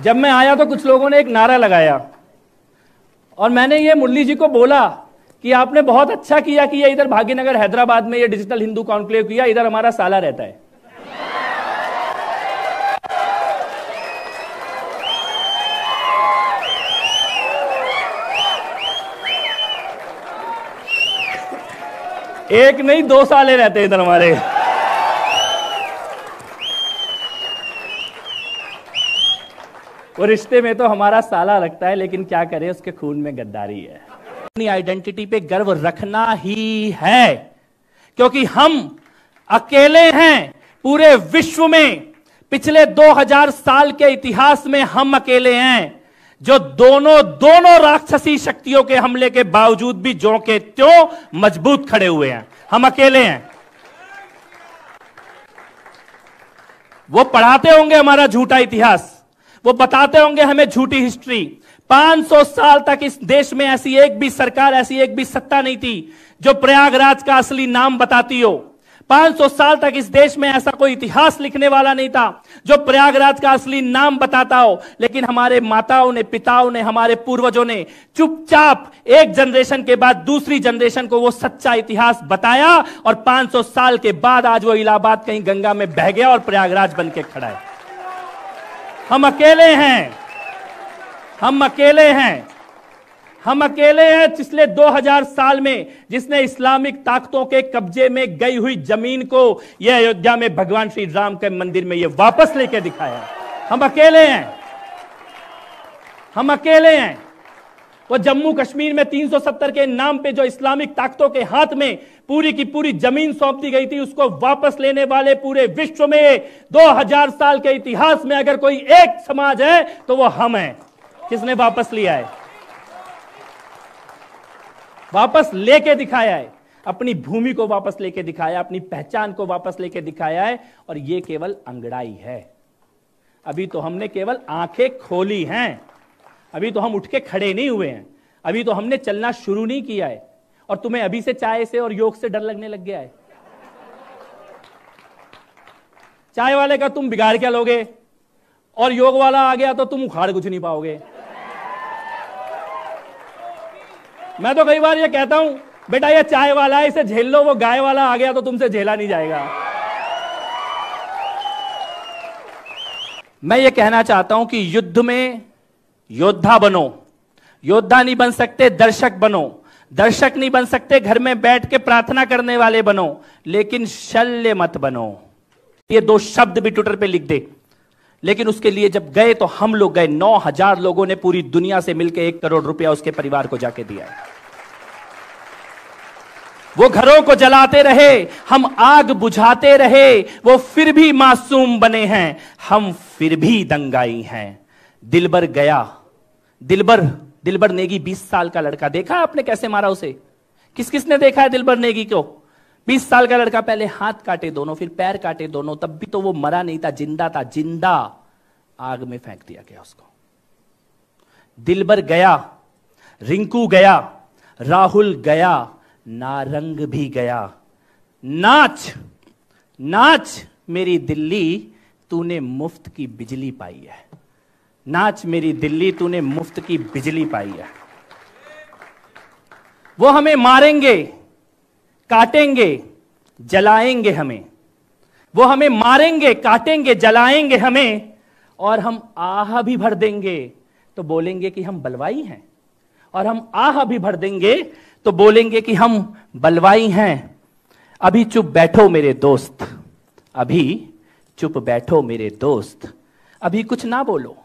जब मैं आया तो कुछ लोगों ने एक नारा लगाया और मैंने ये मुरली जी को बोला कि आपने बहुत अच्छा किया कि ये इधर भाग्यनगर हैदराबाद में ये डिजिटल हिंदू कॉन्क्लेव किया इधर हमारा साला रहता है एक नहीं दो साले रहते इधर हमारे वो रिश्ते में तो हमारा साला लगता है लेकिन क्या करे उसके खून में गद्दारी है अपनी आइडेंटिटी पे गर्व रखना ही है क्योंकि हम अकेले हैं पूरे विश्व में पिछले 2000 साल के इतिहास में हम अकेले हैं जो दोनों दोनों राक्षसी शक्तियों के हमले के बावजूद भी जो के त्यों मजबूत खड़े हुए हैं हम अकेले हैं वो पढ़ाते होंगे हमारा झूठा इतिहास वो बताते होंगे हमें झूठी हिस्ट्री 500 साल तक इस देश में ऐसी एक भी सरकार ऐसी एक भी सत्ता नहीं थी जो प्रयागराज का असली नाम बताती हो 500 साल तक इस देश में ऐसा कोई इतिहास लिखने वाला नहीं था जो प्रयागराज का असली नाम बताता हो लेकिन हमारे माताओं ने पिताओं ने हमारे पूर्वजों ने चुपचाप एक जनरेशन के बाद दूसरी जनरेशन को वो सच्चा इतिहास बताया और 500 साल के बाद आज वो इलाहाबाद कहीं गंगा में बह गया और प्रयागराज बन के खड़ा है हम अकेले हैं हम अकेले हैं हम अकेले हैं पिछले 2000 साल में जिसने इस्लामिक ताकतों के कब्जे में गई हुई जमीन को यह अयोध्या में भगवान श्री राम के मंदिर में यह वापस लेके दिखाया हम अकेले हैं हम अकेले हैं वो जम्मू कश्मीर में 370 के नाम पे जो इस्लामिक ताकतों के हाथ में पूरी की पूरी जमीन सौंप दी गई थी उसको वापस लेने वाले पूरे विश्व में 2000 साल के इतिहास में अगर कोई एक समाज है तो वो हम हैं किसने वापस लिया है वापस लेके दिखाया है अपनी भूमि को वापस लेके दिखाया अपनी पहचान को वापस लेके दिखाया है और ये केवल अंगड़ाई है अभी तो हमने केवल आंखें खोली हैं अभी तो हम उठ के खड़े नहीं हुए हैं अभी तो हमने चलना शुरू नहीं किया है और तुम्हें अभी से चाय से और योग से डर लगने लग गया है चाय वाले का तुम बिगाड़ क्या लोगे और योग वाला आ गया तो तुम उखाड़ कुछ नहीं पाओगे मैं तो कई बार ये कहता हूं बेटा ये चाय वाला है इसे झेल लो वो गाय वाला आ गया तो तुमसे झेला नहीं जाएगा मैं ये कहना चाहता हूं कि युद्ध में योद्धा बनो योद्धा नहीं बन सकते दर्शक बनो दर्शक नहीं बन सकते घर में बैठ के प्रार्थना करने वाले बनो लेकिन शल्य मत बनो ये दो शब्द भी ट्विटर पे लिख दे लेकिन उसके लिए जब गए तो हम लोग गए नौ हजार लोगों ने पूरी दुनिया से मिलकर एक करोड़ रुपया उसके परिवार को जाके दिया वो घरों को जलाते रहे हम आग बुझाते रहे वो फिर भी मासूम बने हैं हम फिर भी दंगाई हैं दिल भर गया दिलबर दिलबर नेगी 20 साल का लड़का देखा आपने कैसे मारा उसे किस किसने देखा है दिलबर नेगी को 20 साल का लड़का पहले हाथ काटे दोनों फिर पैर काटे दोनों तब भी तो वो मरा नहीं था जिंदा था जिंदा आग में फेंक दिया गया उसको दिलबर गया रिंकू गया राहुल गया नारंग भी गया नाच नाच मेरी दिल्ली तूने मुफ्त की बिजली पाई है नाच मेरी दिल्ली तूने मुफ्त की बिजली पाई है वो हमें मारेंगे काटेंगे जलाएंगे हमें वो हमें मारेंगे काटेंगे जलाएंगे हमें और हम आह भी भर देंगे तो बोलेंगे कि हम बलवाई हैं और हम आह भी भर देंगे तो बोलेंगे कि हम बलवाई हैं अभी चुप बैठो मेरे दोस्त अभी चुप बैठो मेरे दोस्त अभी कुछ ना बोलो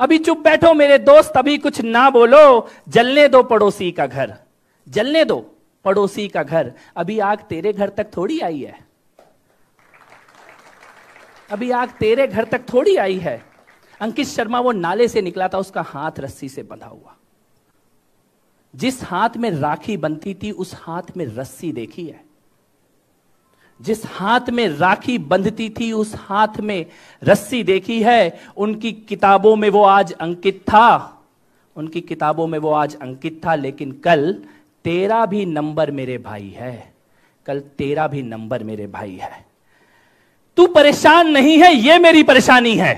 अभी चुप बैठो मेरे दोस्त अभी कुछ ना बोलो जलने दो पड़ोसी का घर जलने दो पड़ोसी का घर अभी आग तेरे घर तक थोड़ी आई है अभी आग तेरे घर तक थोड़ी आई है अंकित शर्मा वो नाले से निकला था उसका हाथ रस्सी से बंधा हुआ जिस हाथ में राखी बनती थी उस हाथ में रस्सी देखी है जिस हाथ में राखी बंधती थी उस हाथ में रस्सी देखी है उनकी किताबों में वो आज अंकित था उनकी किताबों में वो आज अंकित था लेकिन कल तेरा भी नंबर मेरे भाई है कल तेरा भी नंबर मेरे भाई है तू परेशान नहीं है ये मेरी परेशानी है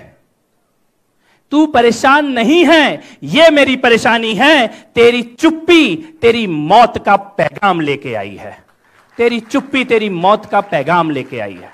तू परेशान नहीं है ये मेरी परेशानी है तेरी चुप्पी तेरी मौत का पैगाम लेके आई है तेरी चुप्पी तेरी मौत का पैगाम लेके आई है